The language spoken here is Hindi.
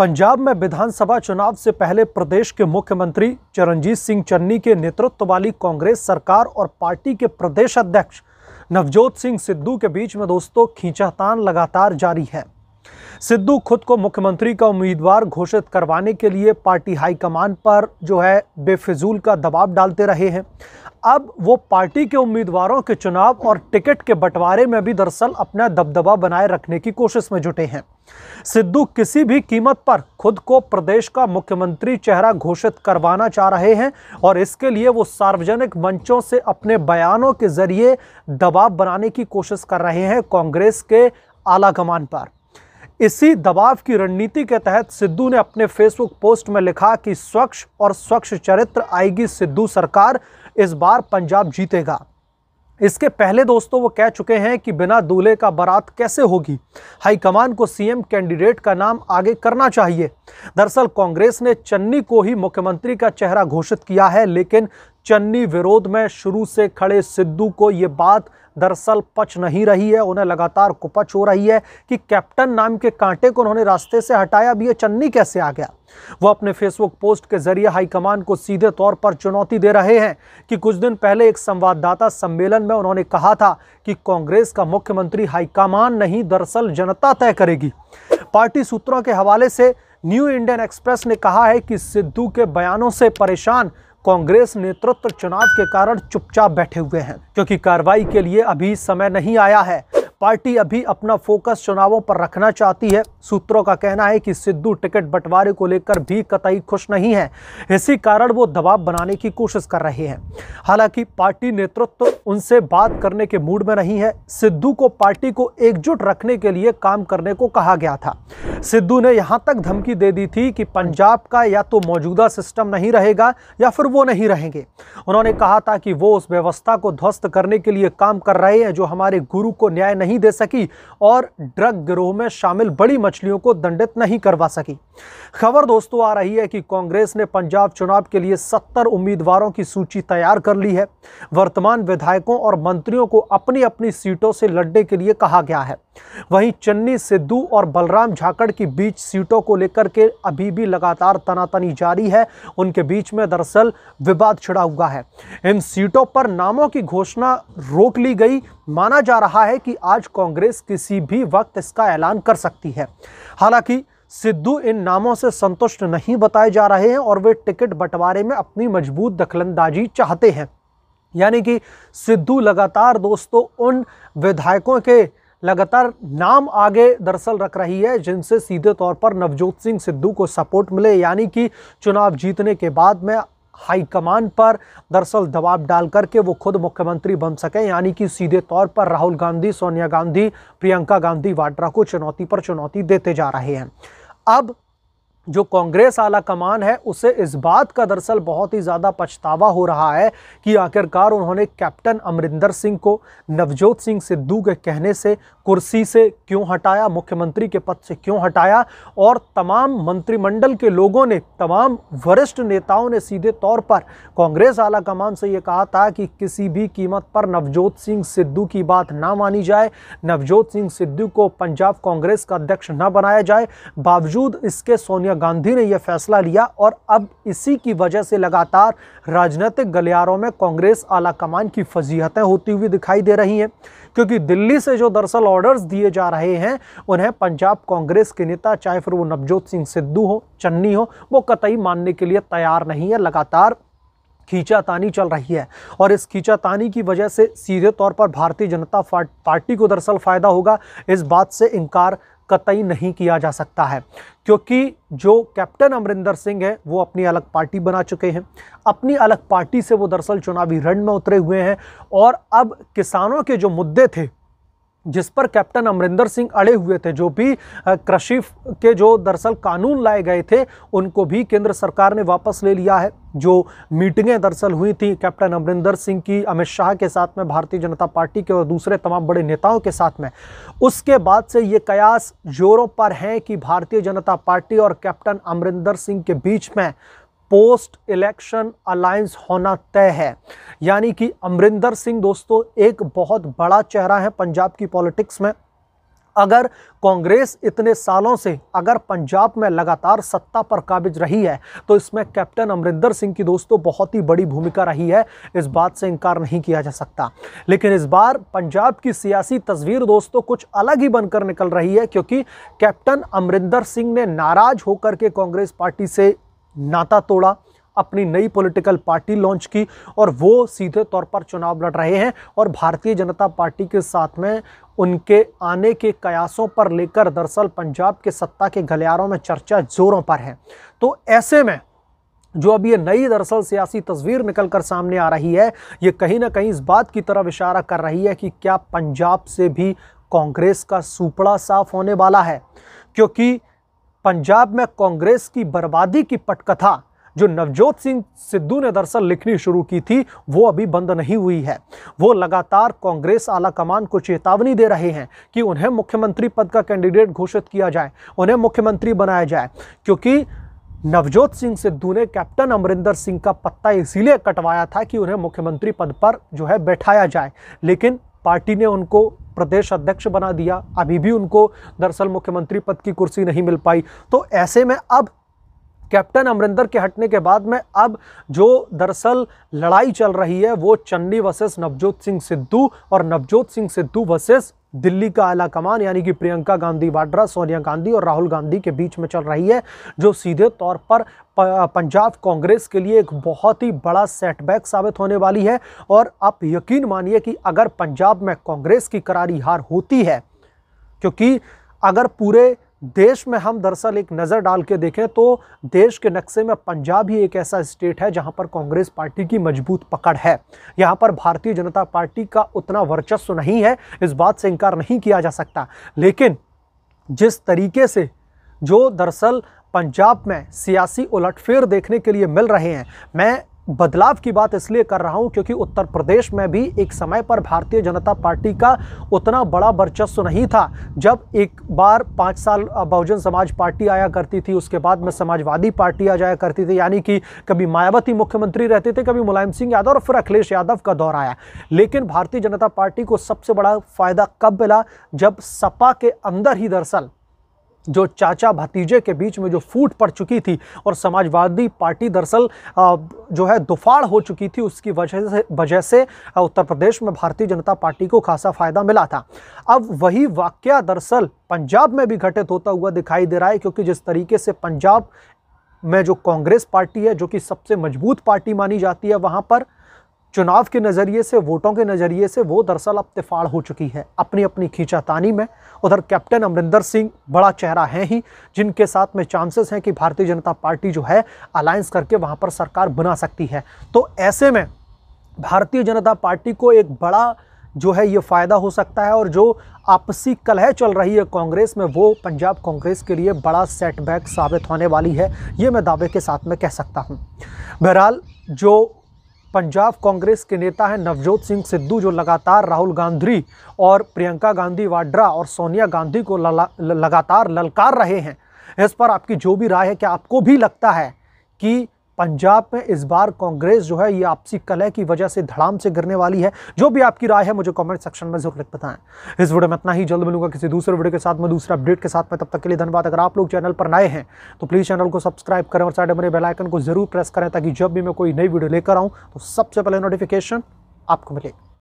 पंजाब में विधानसभा चुनाव से पहले प्रदेश के मुख्यमंत्री चरणजीत सिंह चन्नी के नेतृत्व वाली कांग्रेस सरकार और पार्टी के प्रदेश अध्यक्ष नवजोत सिंह सिद्धू के बीच में दोस्तों खींचातान लगातार जारी है सिद्धू खुद को मुख्यमंत्री का उम्मीदवार घोषित करवाने के लिए पार्टी हाईकमान पर जो है बेफिजूल का दबाव डालते रहे हैं अब वो पार्टी के उम्मीदवारों के चुनाव और टिकट के बंटवारे में भी दरअसल अपना दबदबा बनाए रखने की कोशिश में जुटे हैं सिद्धू किसी भी कीमत पर खुद को प्रदेश का मुख्यमंत्री चेहरा घोषित करवाना चाह रहे हैं और इसके लिए वो सार्वजनिक मंचों से अपने बयानों के जरिए दबाव बनाने की कोशिश कर रहे हैं कांग्रेस के आला कमान पर इसी दबाव की रणनीति के तहत सिद्धू ने अपने फेसबुक पोस्ट में लिखा कि स्वच्छ और स्वच्छ चरित्र आएगी सिद्धू सरकार इस बार पंजाब जीतेगा इसके पहले दोस्तों वो कह चुके हैं कि बिना दूल्हे का बारात कैसे होगी हाईकमान को सीएम कैंडिडेट का नाम आगे करना चाहिए दरअसल कांग्रेस ने चन्नी को ही मुख्यमंत्री का चेहरा घोषित किया है लेकिन चन्नी विरोध में शुरू से खड़े सिद्धू को ये बात दरअसल पच नहीं रही है उन्हें लगातार कुपच हो रही है कि कैप्टन नाम के कांटे को उन्होंने रास्ते से हटाया अभी ये चन्नी कैसे आ गया वो अपने फेसबुक पोस्ट के जरिए हाईकमान को सीधे तौर पर चुनौती दे रहे हैं कि कुछ दिन पहले एक संवाददाता सम्मेलन में उन्होंने कहा था कि कांग्रेस का मुख्यमंत्री हाईकमान नहीं दरअसल जनता तय करेगी पार्टी सूत्रों के हवाले से न्यू इंडियन एक्सप्रेस ने कहा है कि सिद्धू के बयानों से परेशान कांग्रेस नेतृत्व चुनाव के कारण चुपचाप बैठे हुए हैं क्योंकि कार्रवाई के लिए अभी समय नहीं आया है पार्टी अभी अपना फोकस चुनावों पर रखना चाहती है सूत्रों का कहना है कि सिद्धू टिकट बंटवारे को लेकर भी कतई खुश नहीं है इसी कारण वो दबाव बनाने की कोशिश कर रहे हैं हालांकि पार्टी नेतृत्व तो उनसे बात करने के मूड में नहीं है सिद्धू को पार्टी को एकजुट रखने के लिए काम करने को कहा गया था सिद्धू ने यहाँ तक धमकी दे दी थी कि पंजाब का या तो मौजूदा सिस्टम नहीं रहेगा या फिर वो नहीं रहेंगे उन्होंने कहा था कि वो उस व्यवस्था को ध्वस्त करने के लिए काम कर रहे हैं जो हमारे गुरु को न्याय नहीं नहीं दे सकी और ड्रग गिरोह में शामिल बड़ी मछलियों को दंडित नहीं करवा सकी खबर दोस्तों आ रही है कि कांग्रेस ने पंजाब चुनाव के लिए 70 उम्मीदवारों की सूची तैयार कर ली है वर्तमान विधायकों और मंत्रियों को अपनी अपनी सीटों से लड़ने के लिए कहा गया है वहीं चन्नी सिद्धू और बलराम झाकड़ की बीच सीटों को लेकर के अभी भी लगातार तनातनी जारी है उनके बीच में दरअसल विवाद छिड़ा हुआ है इन सीटों पर नामों की घोषणा रोक ली गई माना जा रहा है कि आज कांग्रेस किसी भी वक्त इसका ऐलान कर सकती है हालांकि सिद्धू इन नामों से संतुष्ट नहीं बताए जा रहे हैं और वे टिकट बंटवारे में अपनी मजबूत दखलंदाजी चाहते हैं यानी कि सिद्धू लगातार दोस्तों उन विधायकों के लगातार नाम आगे दरअसल रख रही है जिनसे सीधे तौर पर नवजोत सिंह सिद्धू को सपोर्ट मिले यानी कि चुनाव जीतने के बाद में हाईकमान पर दरअसल दबाव डाल करके वो खुद मुख्यमंत्री बन सकें यानी कि सीधे तौर पर राहुल गांधी सोनिया गांधी प्रियंका गांधी वाड्रा को चुनौती पर चुनौती देते जा रहे हैं अब जो कांग्रेस आला कमान है उसे इस बात का दरअसल बहुत ही ज़्यादा पछतावा हो रहा है कि आखिरकार उन्होंने कैप्टन अमरिंदर सिंह को नवजोत सिंह सिद्धू के कहने से कुर्सी से क्यों हटाया मुख्यमंत्री के पद से क्यों हटाया और तमाम मंत्रिमंडल के लोगों ने तमाम वरिष्ठ नेताओं ने सीधे तौर पर कांग्रेस आला कमान से ये कहा था कि किसी भी कीमत पर नवजोत सिंह सिद्धू की बात ना मानी जाए नवजोत सिंह सिद्धू को पंजाब कांग्रेस का अध्यक्ष न बनाया जाए बावजूद इसके सोनिया गांधी ने यह फैसला लिया और अब इसी की वजह से लगातार राजनीतिक गलियारों में कांग्रेस आला कमान की फजीहतें होती हुई दिखाई दे रही हैं क्योंकि दिल्ली से जो दरअसल ऑर्डर्स दिए जा रहे हैं उन्हें पंजाब कांग्रेस के नेता चाहे फिर वो नवजोत सिंह सिद्धू हो चन्नी हो वो कतई मानने के लिए तैयार नहीं है लगातार खींचातानी चल रही है और इस खींचातानी की वजह से सीधे तौर पर भारतीय जनता पार्टी को दरअसल फ़ायदा होगा इस बात से इनकार कतई नहीं किया जा सकता है क्योंकि जो कैप्टन अमरिंदर सिंह है वो अपनी अलग पार्टी बना चुके हैं अपनी अलग पार्टी से वो दरअसल चुनावी रण में उतरे हुए हैं और अब किसानों के जो मुद्दे थे जिस पर कैप्टन अमरिंदर सिंह अड़े हुए थे जो भी कृषि के जो दरअसल कानून लाए गए थे उनको भी केंद्र सरकार ने वापस ले लिया है जो मीटिंगें दरअसल हुई थी कैप्टन अमरिंदर सिंह की अमित शाह के साथ में भारतीय जनता पार्टी के और दूसरे तमाम बड़े नेताओं के साथ में उसके बाद से ये कयास जोरों पर हैं कि भारतीय जनता पार्टी और कैप्टन अमरिंदर सिंह के बीच में पोस्ट इलेक्शन अलायंस होना तय है यानी कि अमरिंदर सिंह दोस्तों एक बहुत बड़ा चेहरा है पंजाब की पॉलिटिक्स में अगर कांग्रेस इतने सालों से अगर पंजाब में लगातार सत्ता पर काबिज रही है तो इसमें कैप्टन अमरिंदर सिंह की दोस्तों बहुत ही बड़ी भूमिका रही है इस बात से इनकार नहीं किया जा सकता लेकिन इस बार पंजाब की सियासी तस्वीर दोस्तों कुछ अलग ही बनकर निकल रही है क्योंकि कैप्टन अमरिंदर सिंह ने नाराज होकर के कांग्रेस पार्टी से नाता तोड़ा अपनी नई पॉलिटिकल पार्टी लॉन्च की और वो सीधे तौर पर चुनाव लड़ रहे हैं और भारतीय जनता पार्टी के साथ में उनके आने के कयासों पर लेकर दरअसल पंजाब के सत्ता के गलियारों में चर्चा जोरों पर है तो ऐसे में जो अब ये नई दरअसल सियासी तस्वीर निकल कर सामने आ रही है ये कहीं ना कहीं इस बात की तरफ इशारा कर रही है कि क्या पंजाब से भी कांग्रेस का सुपड़ा साफ होने वाला है क्योंकि पंजाब में कांग्रेस की बर्बादी की पटकथा जो नवजोत सिंह सिद्धू ने दरअसल लिखनी शुरू की थी वो अभी बंद नहीं हुई है वो लगातार कांग्रेस आलाकमान को चेतावनी दे रहे हैं कि उन्हें मुख्यमंत्री पद का कैंडिडेट घोषित किया जाए उन्हें मुख्यमंत्री बनाया जाए क्योंकि नवजोत सिंह सिद्धू ने कैप्टन अमरिंदर सिंह का पत्ता इसीलिए कटवाया था कि उन्हें मुख्यमंत्री पद पर जो है बैठाया जाए लेकिन पार्टी ने उनको प्रदेश अध्यक्ष बना दिया अभी भी उनको दरअसल मुख्यमंत्री पद की कुर्सी नहीं मिल पाई तो ऐसे में अब कैप्टन अमरिंदर के हटने के बाद में अब जो दरअसल लड़ाई चल रही है वो चन्नी वर्सेस नवजोत सिंह सिद्धू और नवजोत सिंह सिद्धू वर्सेस दिल्ली का आला कमान यानी कि प्रियंका गांधी वाड्रा सोनिया गांधी और राहुल गांधी के बीच में चल रही है जो सीधे तौर पर पंजाब कांग्रेस के लिए एक बहुत ही बड़ा सेटबैक साबित होने वाली है और आप यकीन मानिए कि अगर पंजाब में कांग्रेस की करारी हार होती है क्योंकि अगर पूरे देश में हम दरअसल एक नज़र डाल के देखें तो देश के नक्शे में पंजाब ही एक ऐसा स्टेट है जहां पर कांग्रेस पार्टी की मजबूत पकड़ है यहां पर भारतीय जनता पार्टी का उतना वर्चस्व नहीं है इस बात से इनकार नहीं किया जा सकता लेकिन जिस तरीके से जो दरअसल पंजाब में सियासी उलटफेर देखने के लिए मिल रहे हैं मैं बदलाव की बात इसलिए कर रहा हूं क्योंकि उत्तर प्रदेश में भी एक समय पर भारतीय जनता पार्टी का उतना बड़ा वर्चस्व नहीं था जब एक बार पाँच साल बहुजन समाज पार्टी आया करती थी उसके बाद में समाजवादी पार्टी आ जाया करती थी यानी कि कभी मायावती मुख्यमंत्री रहते थे कभी मुलायम सिंह यादव और फिर अखिलेश यादव का दौर आया लेकिन भारतीय जनता पार्टी को सबसे बड़ा फायदा कब मिला जब सपा के अंदर ही दरअसल जो चाचा भतीजे के बीच में जो फूट पड़ चुकी थी और समाजवादी पार्टी दरअसल जो है दुफाड़ हो चुकी थी उसकी वजह से वजह से उत्तर प्रदेश में भारतीय जनता पार्टी को खासा फ़ायदा मिला था अब वही वाक्य दरअसल पंजाब में भी घटित होता हुआ दिखाई दे रहा है क्योंकि जिस तरीके से पंजाब में जो कांग्रेस पार्टी है जो कि सबसे मजबूत पार्टी मानी जाती है वहाँ पर चुनाव के नज़रिए से वोटों के नज़रिए से वो दरअसल अब तिफाड़ हो चुकी है अपनी अपनी खींचातानी में उधर कैप्टन अमरिंदर सिंह बड़ा चेहरा है ही जिनके साथ में चांसेस हैं कि भारतीय जनता पार्टी जो है अलायंस करके वहाँ पर सरकार बना सकती है तो ऐसे में भारतीय जनता पार्टी को एक बड़ा जो है ये फ़ायदा हो सकता है और जो आपसी कलह चल रही है कांग्रेस में वो पंजाब कांग्रेस के लिए बड़ा सेटबैक साबित होने वाली है ये मैं दावे के साथ में कह सकता हूँ बहरहाल जो पंजाब कांग्रेस के नेता हैं नवजोत सिंह सिद्धू जो लगातार राहुल गांधी और प्रियंका गांधी वाड्रा और सोनिया गांधी को लला, लगातार ललकार रहे हैं इस पर आपकी जो भी राय है क्या आपको भी लगता है कि पंजाब में इस बार कांग्रेस जो है ये आपसी कलह की वजह से धड़ाम से गिरने वाली है जो भी आपकी राय है मुझे कमेंट सेक्शन में जरूर बताएं इस वीडियो में इतना ही जल्द मिलूंगा किसी दूसरे वीडियो के साथ में दूसरे अपडेट के साथ में तब तक के लिए धन्यवाद अगर आप लोग चैनल पर नए हैं तो प्लीज़ चैनल को सब्सक्राइब करें और साइड मेरे बेलाइकन को जरूर प्रेस करें ताकि जब भी मैं कोई नई वीडियो लेकर आऊँ तो सबसे पहले नोटिफिकेशन आपको मिलेगा